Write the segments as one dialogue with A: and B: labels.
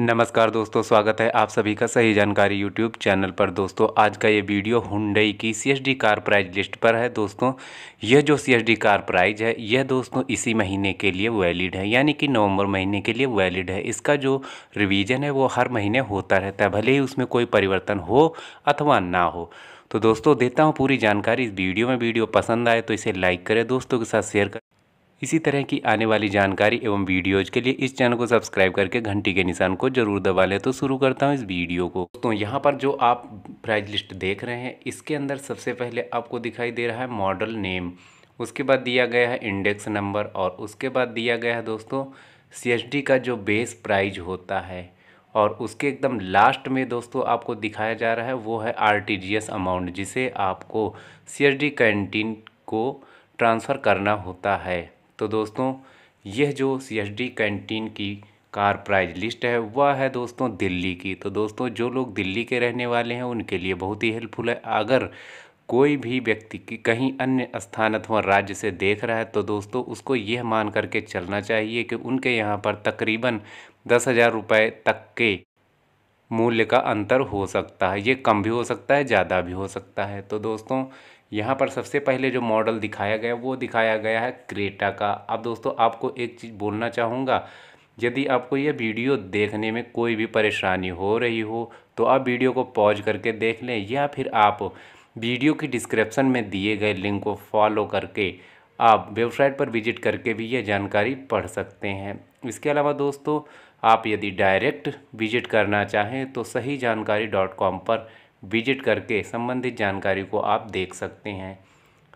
A: नमस्कार दोस्तों स्वागत है आप सभी का सही जानकारी यूट्यूब चैनल पर दोस्तों आज का ये वीडियो हुंडई की सीएसडी कार प्राइज लिस्ट पर है दोस्तों यह जो सीएसडी कार प्राइज है यह दोस्तों इसी महीने के लिए वैलिड है यानी कि नवंबर महीने के लिए वैलिड है इसका जो रिवीजन है वो हर महीने होता रहता है भले ही उसमें कोई परिवर्तन हो अथवा ना हो तो दोस्तों देता हूँ पूरी जानकारी इस वीडियो में वीडियो पसंद आए तो इसे लाइक करें दोस्तों के साथ शेयर करें इसी तरह की आने वाली जानकारी एवं वीडियोज के लिए इस चैनल को सब्सक्राइब करके घंटी के निशान को जरूर दबा लें तो शुरू करता हूँ इस वीडियो को तो यहाँ पर जो आप प्राइज लिस्ट देख रहे हैं इसके अंदर सबसे पहले आपको दिखाई दे रहा है मॉडल नेम उसके बाद दिया गया है इंडेक्स नंबर और उसके बाद दिया गया है दोस्तों सी का जो बेस प्राइज होता है और उसके एकदम लास्ट में दोस्तों आपको दिखाया जा रहा है वो है आर अमाउंट जिसे आपको सी कैंटीन को ट्रांसफ़र करना होता है तो दोस्तों यह जो सी डी कैंटीन की कार प्राइज लिस्ट है वह है दोस्तों दिल्ली की तो दोस्तों जो लोग दिल्ली के रहने वाले हैं उनके लिए बहुत ही हेल्पफुल है अगर कोई भी व्यक्ति की कहीं अन्य स्थान अथवा राज्य से देख रहा है तो दोस्तों उसको यह मान करके चलना चाहिए कि उनके यहाँ पर तकरीबन दस हज़ार रुपये तक के मूल्य का अंतर हो सकता है ये कम भी हो सकता है ज़्यादा भी हो सकता है तो दोस्तों यहाँ पर सबसे पहले जो मॉडल दिखाया गया वो दिखाया गया है क्रेटा का अब दोस्तों आपको एक चीज़ बोलना चाहूँगा यदि आपको यह वीडियो देखने में कोई भी परेशानी हो रही हो तो आप वीडियो को पॉज करके देख लें या फिर आप वीडियो की डिस्क्रिप्शन में दिए गए लिंक को फॉलो करके आप वेबसाइट पर विजिट करके भी यह जानकारी पढ़ सकते हैं इसके अलावा दोस्तों आप यदि डायरेक्ट विजिट करना चाहें तो सही जानकारी डॉट कॉम पर विजिट करके संबंधित जानकारी को आप देख सकते हैं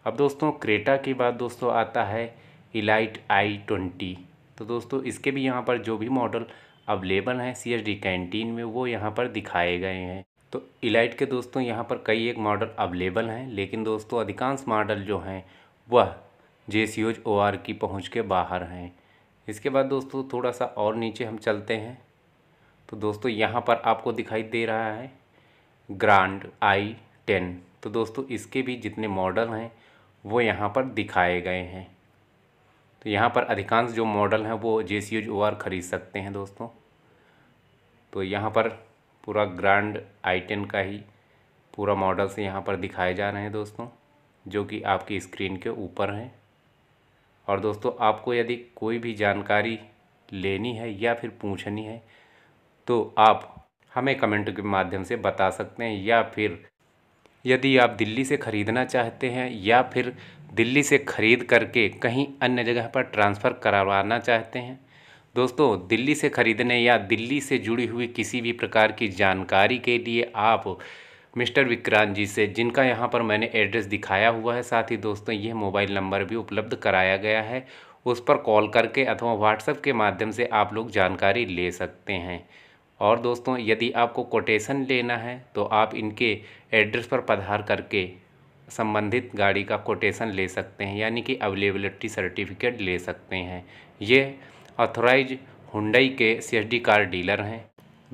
A: अब दोस्तों क्रेटा के बाद दोस्तों आता है इलाइट आई ट्वेंटी तो दोस्तों इसके भी यहाँ पर जो भी मॉडल अवेलेबल हैं सी एस डी कैंटीन में वो यहाँ पर दिखाए गए हैं तो इलाइट के दोस्तों यहाँ पर कई एक मॉडल अवेलेबल हैं लेकिन दोस्तों अधिकांश मॉडल जो हैं वह जे सी ओ आर की पहुँच के बाहर हैं इसके बाद दोस्तों थोड़ा सा और नीचे हम चलते हैं तो दोस्तों यहाँ पर आपको दिखाई दे रहा है ग्रांड आई टेन तो दोस्तों इसके भी जितने मॉडल हैं वो यहाँ पर दिखाए गए हैं तो यहाँ पर अधिकांश जो मॉडल हैं वो जे सी ओ आर ख़रीद सकते हैं दोस्तों तो यहाँ पर पूरा ग्रांड आई टेन का ही पूरा मॉडल से यहाँ पर दिखाए जा रहे हैं दोस्तों जो कि आपकी स्क्रीन के ऊपर हैं और दोस्तों आपको यदि कोई भी जानकारी लेनी है या फिर पूछनी है तो आप हमें कमेंट के माध्यम से बता सकते हैं या फिर यदि आप दिल्ली से ख़रीदना चाहते हैं या फिर दिल्ली से ख़रीद करके कहीं अन्य जगह पर ट्रांसफ़र करवाना चाहते हैं दोस्तों दिल्ली से ख़रीदने या दिल्ली से जुड़ी हुई किसी भी प्रकार की जानकारी के लिए आप मिस्टर विक्रांत जी से जिनका यहाँ पर मैंने एड्रेस दिखाया हुआ है साथ ही दोस्तों यह मोबाइल नंबर भी उपलब्ध कराया गया है उस पर कॉल करके अथवा व्हाट्सएप के माध्यम से आप लोग जानकारी ले सकते हैं और दोस्तों यदि आपको कोटेशन लेना है तो आप इनके एड्रेस पर पधार करके संबंधित गाड़ी का कोटेशन ले सकते हैं यानी कि अवेलेबलिटी सर्टिफिकेट ले सकते हैं ये ऑथोराइज हुंडई के सी कार डीलर हैं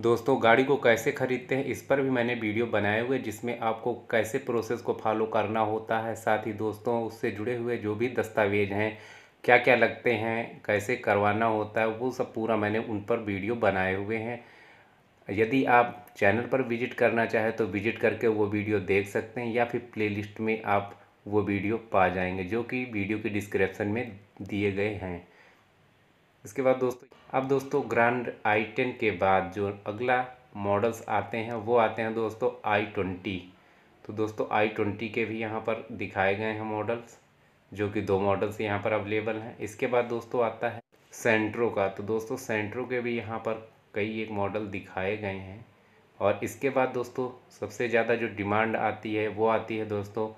A: दोस्तों गाड़ी को कैसे ख़रीदते हैं इस पर भी मैंने वीडियो बनाए हुए जिसमें आपको कैसे प्रोसेस को फॉलो करना होता है साथ ही दोस्तों उससे जुड़े हुए जो भी दस्तावेज हैं क्या क्या लगते हैं कैसे करवाना होता है वो सब पूरा मैंने उन पर वीडियो बनाए हुए हैं यदि आप चैनल पर विजिट करना चाहें तो विजिट करके वो वीडियो देख सकते हैं या फिर प्लेलिस्ट में आप वो वीडियो पा जाएंगे जो कि वीडियो के डिस्क्रिप्शन में दिए गए हैं इसके बाद दोस्तों अब दोस्तों ग्रैंड आई टेन के बाद जो अगला मॉडल्स आते हैं वो आते हैं दोस्तों आई ट्वेंटी तो दोस्तों आई ट्वेंटी के भी यहाँ पर दिखाए गए हैं मॉडल्स जो कि दो मॉडल्स यहाँ पर अवेलेबल हैं इसके बाद दोस्तों आता है सेंट्रो का तो दोस्तों सेंट्रो के भी यहाँ पर कई एक मॉडल दिखाए गए हैं और इसके बाद दोस्तों सबसे ज़्यादा जो डिमांड आती है वो आती है दोस्तों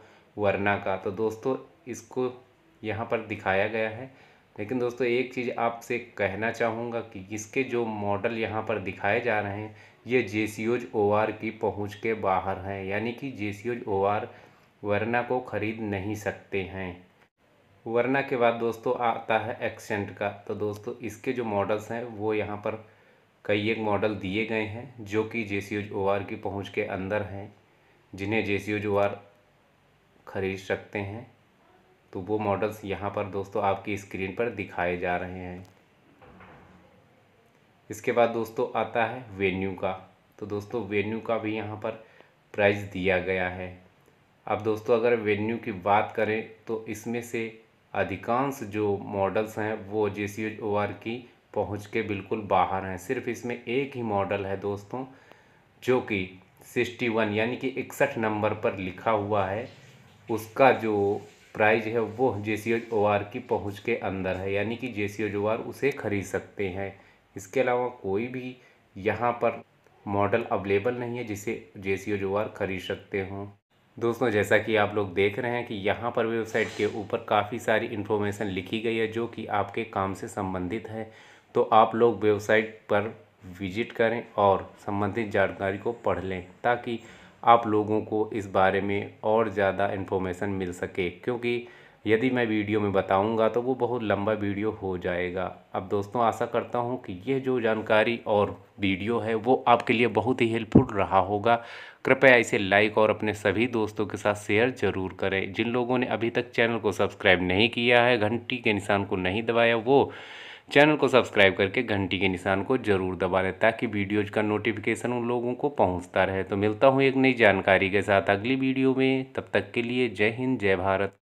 A: वरना का तो दोस्तों इसको यहाँ पर दिखाया गया है लेकिन दोस्तों एक चीज़ आपसे कहना चाहूँगा कि इसके जो मॉडल यहाँ पर दिखाए जा रहे हैं ये जे सी ओज ओ आर की पहुँच के बाहर हैं यानी कि जे सी ओज ओ आर वरना को ख़रीद नहीं सकते हैं वरना के बाद दोस्तों आता है एक्सेंट का तो दोस्तों इसके जो मॉडल्स हैं वो यहाँ पर कई एक मॉडल दिए गए हैं जो कि जे सी की पहुंच के अंदर हैं जिन्हें जे सी खरीद सकते हैं तो वो मॉडल्स यहाँ पर दोस्तों आपकी स्क्रीन पर दिखाए जा रहे हैं इसके बाद दोस्तों आता है वेन्यू का तो दोस्तों वेन्यू का भी यहाँ पर प्राइस दिया गया है अब दोस्तों अगर वेन्यू की बात करें तो इसमें से अधिकांश जो मॉडल्स हैं वो जे सी की पहुंच के बिल्कुल बाहर हैं सिर्फ इसमें एक ही मॉडल है दोस्तों जो कि सिक्सटी वन यानी कि इकसठ नंबर पर लिखा हुआ है उसका जो प्राइज है वो जे सी एच ओ आर की पहुँच के अंदर है यानी कि जे सी एच ओ आर उसे ख़रीद सकते हैं इसके अलावा कोई भी यहाँ पर मॉडल अवेलेबल नहीं है जिसे जे सी एच ओ आर ख़रीद सकते हों दोस्तों जैसा कि आप लोग देख रहे हैं कि यहाँ पर वेबसाइट के ऊपर काफ़ी सारी इन्फॉर्मेशन लिखी गई है जो कि आपके काम से संबंधित है तो आप लोग वेबसाइट पर विजिट करें और संबंधित जानकारी को पढ़ लें ताकि आप लोगों को इस बारे में और ज़्यादा इन्फॉर्मेशन मिल सके क्योंकि यदि मैं वीडियो में बताऊंगा तो वो बहुत लंबा वीडियो हो जाएगा अब दोस्तों आशा करता हूं कि यह जो जानकारी और वीडियो है वो आपके लिए बहुत ही हेल्पफुल रहा होगा कृपया इसे लाइक और अपने सभी दोस्तों के साथ शेयर ज़रूर करें जिन लोगों ने अभी तक चैनल को सब्सक्राइब नहीं किया है घंटी के निशान को नहीं दबाया वो चैनल को सब्सक्राइब करके घंटी के निशान को जरूर दबा लें ताकि वीडियोज का नोटिफिकेशन उन लोगों को पहुंचता रहे तो मिलता हूँ एक नई जानकारी के साथ अगली वीडियो में तब तक के लिए जय हिंद जय भारत